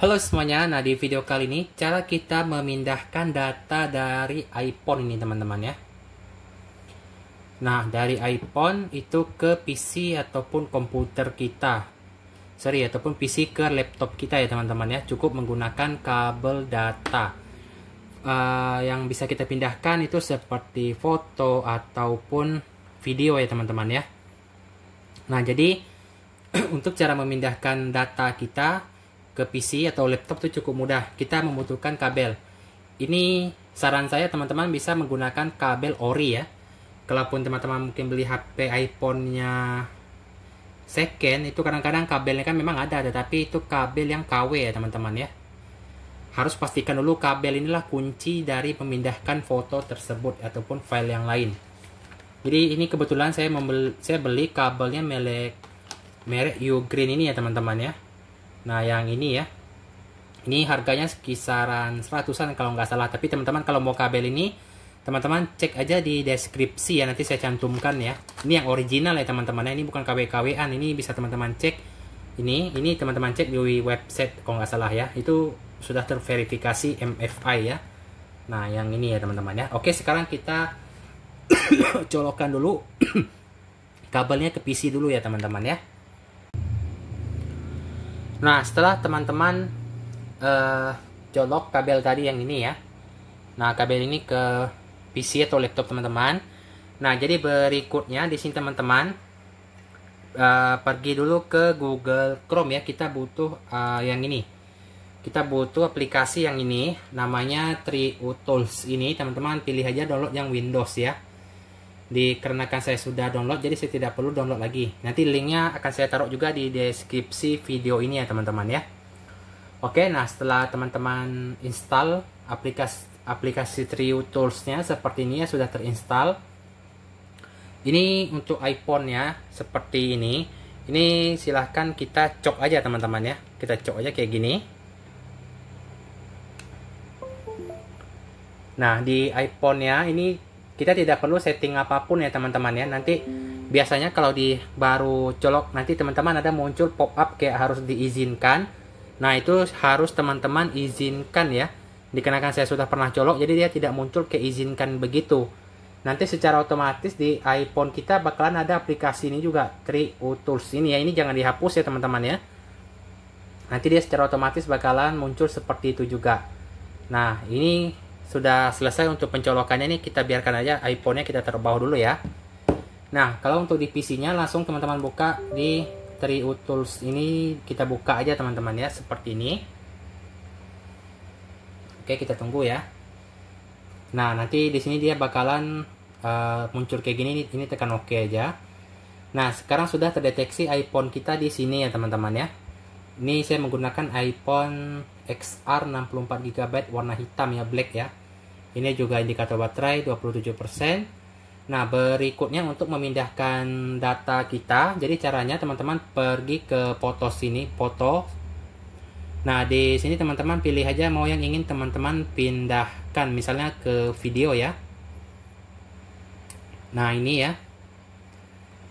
Halo semuanya, nah di video kali ini cara kita memindahkan data dari iPhone ini teman-teman ya Nah dari iPhone itu ke PC ataupun komputer kita Sorry ataupun PC ke laptop kita ya teman-teman ya Cukup menggunakan kabel data uh, yang bisa kita pindahkan itu seperti foto ataupun video ya teman-teman ya. Nah jadi untuk cara memindahkan data kita ke PC atau laptop itu cukup mudah. Kita membutuhkan kabel. Ini saran saya teman-teman bisa menggunakan kabel ori ya. Kalaupun teman-teman mungkin beli HP iPhone-nya second itu kadang-kadang kabelnya kan memang ada tetapi itu kabel yang KW ya teman-teman ya harus pastikan dulu kabel inilah kunci dari memindahkan foto tersebut ataupun file yang lain. Jadi ini kebetulan saya membeli, saya beli kabelnya melek merek Ugreen ini ya teman-teman ya. Nah yang ini ya, ini harganya sekisaran seratusan kalau nggak salah. Tapi teman-teman kalau mau kabel ini, teman-teman cek aja di deskripsi ya nanti saya cantumkan ya. Ini yang original ya teman-teman ya. Ini bukan kw an Ini bisa teman-teman cek. Ini ini teman-teman cek di website kalau nggak salah ya. Itu sudah terverifikasi MFI ya nah yang ini ya teman-teman ya oke sekarang kita colokan dulu kabelnya ke PC dulu ya teman-teman ya nah setelah teman-teman uh, colok kabel tadi yang ini ya nah kabel ini ke PC atau laptop teman-teman nah jadi berikutnya di sini teman-teman uh, pergi dulu ke Google Chrome ya kita butuh uh, yang ini kita butuh aplikasi yang ini namanya trio Tools ini teman-teman pilih aja download yang Windows ya dikarenakan saya sudah download jadi saya tidak perlu download lagi nanti linknya akan saya taruh juga di deskripsi video ini ya teman-teman ya oke nah setelah teman-teman install aplikasi aplikasi trio Toolsnya seperti ini ya sudah terinstall ini untuk iPhone ya seperti ini ini silahkan kita cok aja teman-teman ya kita cok aja kayak gini Nah, di iphone ya, ini kita tidak perlu setting apapun ya teman-teman ya. Nanti hmm. biasanya kalau di baru colok nanti teman-teman ada muncul pop-up kayak harus diizinkan. Nah, itu harus teman-teman izinkan ya. Dikenakan saya sudah pernah colok jadi dia tidak muncul keizinkan begitu. Nanti secara otomatis di iPhone kita bakalan ada aplikasi ini juga, 3 Tools ini ya. Ini jangan dihapus ya teman-teman ya. Nanti dia secara otomatis bakalan muncul seperti itu juga. Nah, ini sudah selesai untuk pencolokannya nih kita biarkan aja iPhone-nya kita terbawa dulu ya nah kalau untuk di PC-nya langsung teman-teman buka di Trio Tools ini kita buka aja teman-teman ya seperti ini oke kita tunggu ya nah nanti di sini dia bakalan uh, muncul kayak gini ini, ini tekan oke OK aja nah sekarang sudah terdeteksi iPhone kita di sini ya teman-teman ya ini saya menggunakan iPhone XR 64GB warna hitam ya black ya ini juga indikator baterai 27% nah berikutnya untuk memindahkan data kita jadi caranya teman-teman pergi ke foto sini foto nah di sini teman-teman pilih aja mau yang ingin teman-teman pindahkan misalnya ke video ya nah ini ya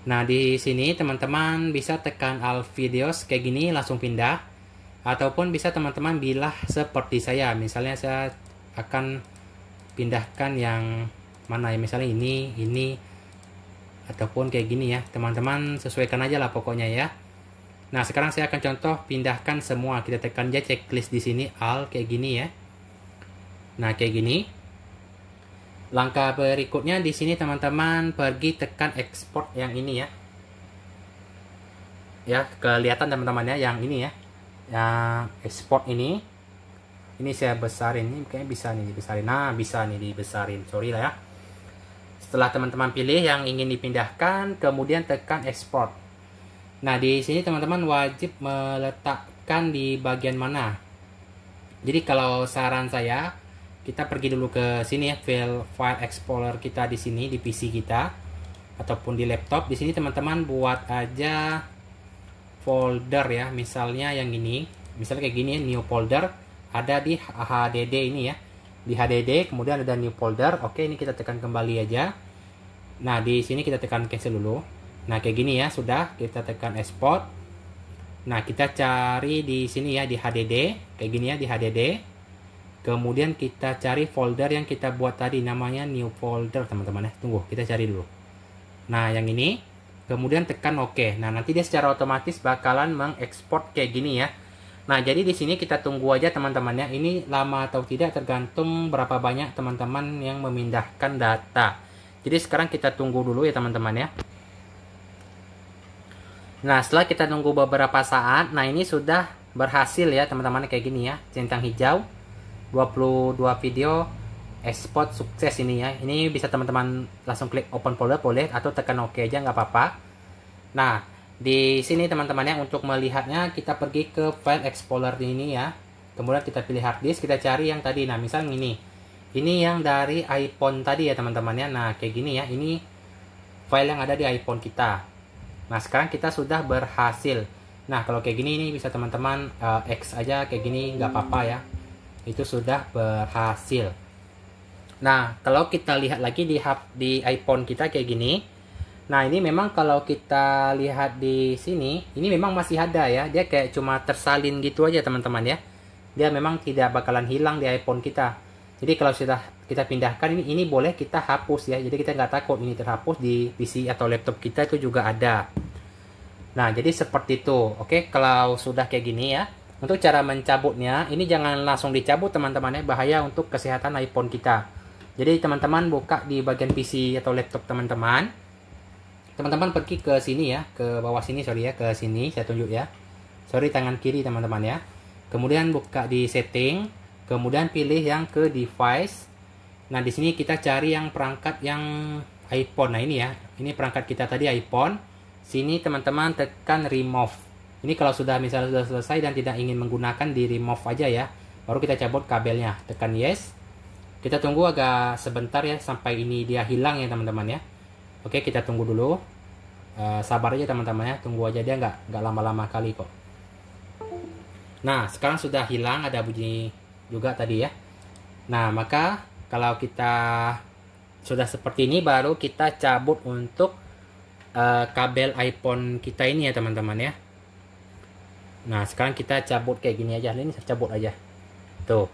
Nah, di sini teman-teman bisa tekan all videos kayak gini langsung pindah ataupun bisa teman-teman bilah seperti saya. Misalnya saya akan pindahkan yang mana ya, misalnya ini, ini ataupun kayak gini ya. Teman-teman sesuaikan aja lah pokoknya ya. Nah, sekarang saya akan contoh pindahkan semua. Kita tekan aja checklist di sini all kayak gini ya. Nah, kayak gini. Langkah berikutnya di sini teman-teman pergi tekan ekspor yang ini ya. Ya, kelihatan teman-teman ya yang ini ya. Yang ekspor ini. Ini saya besarin ini kayaknya bisa nih dibesarin. Nah, bisa nih dibesarin. Sorry lah ya. Setelah teman-teman pilih yang ingin dipindahkan, kemudian tekan ekspor. Nah, di sini teman-teman wajib meletakkan di bagian mana. Jadi kalau saran saya kita pergi dulu ke sini ya file file explorer kita di sini di PC kita ataupun di laptop di sini teman-teman buat aja folder ya misalnya yang ini misalnya kayak gini ya, new folder ada di HDD ini ya di HDD kemudian ada new folder oke ini kita tekan kembali aja nah di sini kita tekan cancel dulu nah kayak gini ya sudah kita tekan export nah kita cari di sini ya di HDD kayak gini ya di HDD kemudian kita cari folder yang kita buat tadi namanya new folder teman-teman ya tunggu kita cari dulu nah yang ini kemudian tekan OK nah nanti dia secara otomatis bakalan mengekspor kayak gini ya nah jadi di sini kita tunggu aja teman-teman ya ini lama atau tidak tergantung berapa banyak teman-teman yang memindahkan data jadi sekarang kita tunggu dulu ya teman-teman ya Nah setelah kita tunggu beberapa saat Nah ini sudah berhasil ya teman-teman kayak gini ya centang hijau 22 video export sukses ini ya ini bisa teman-teman langsung klik open folder boleh atau tekan ok aja nggak apa-apa nah di sini teman-teman ya untuk melihatnya kita pergi ke file explorer ini ya kemudian kita pilih hard disk kita cari yang tadi nah misal ini ini yang dari iPhone tadi ya teman-teman ya nah kayak gini ya ini file yang ada di iPhone kita nah sekarang kita sudah berhasil nah kalau kayak gini ini bisa teman-teman uh, X aja kayak gini nggak apa-apa ya itu sudah berhasil. Nah, kalau kita lihat lagi di di iPhone kita kayak gini. Nah, ini memang kalau kita lihat di sini, ini memang masih ada ya. Dia kayak cuma tersalin gitu aja, teman-teman ya. Dia memang tidak bakalan hilang di iPhone kita. Jadi kalau sudah kita pindahkan ini ini boleh kita hapus ya. Jadi kita nggak takut ini terhapus di PC atau laptop kita itu juga ada. Nah, jadi seperti itu. Oke, kalau sudah kayak gini ya. Untuk cara mencabutnya, ini jangan langsung dicabut teman-teman ya, bahaya untuk kesehatan iPhone kita. Jadi teman-teman buka di bagian PC atau laptop teman-teman. Teman-teman pergi ke sini ya, ke bawah sini sorry ya, ke sini saya tunjuk ya. Sorry tangan kiri teman-teman ya. Kemudian buka di setting, kemudian pilih yang ke device. Nah di sini kita cari yang perangkat yang iPhone. Nah ini ya, ini perangkat kita tadi iPhone. Sini teman-teman tekan remove ini kalau sudah misalnya sudah selesai dan tidak ingin menggunakan di remove aja ya baru kita cabut kabelnya tekan yes kita tunggu agak sebentar ya sampai ini dia hilang ya teman-teman ya oke kita tunggu dulu uh, sabar aja teman-teman ya tunggu aja dia nggak nggak lama-lama kali kok nah sekarang sudah hilang ada bunyi juga tadi ya nah maka kalau kita sudah seperti ini baru kita cabut untuk uh, kabel iPhone kita ini ya teman-teman ya Nah sekarang kita cabut kayak gini aja nah, ini saya cabut aja tuh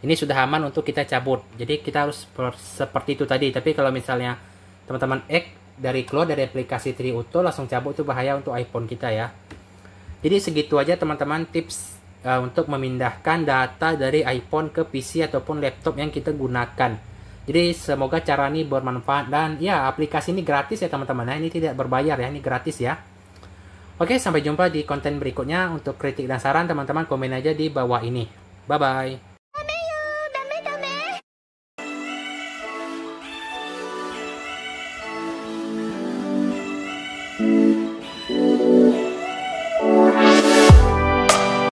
ini sudah aman untuk kita cabut jadi kita harus seperti itu tadi tapi kalau misalnya teman-teman X dari keluar dari aplikasi 3 Auto langsung cabut itu bahaya untuk iPhone kita ya jadi segitu aja teman-teman tips uh, untuk memindahkan data dari iPhone ke PC ataupun laptop yang kita gunakan jadi semoga cara ini bermanfaat dan ya aplikasi ini gratis ya teman-teman Nah, ini tidak berbayar ya ini gratis ya Oke, sampai jumpa di konten berikutnya. Untuk kritik dan saran, teman-teman komen aja di bawah ini. Bye-bye.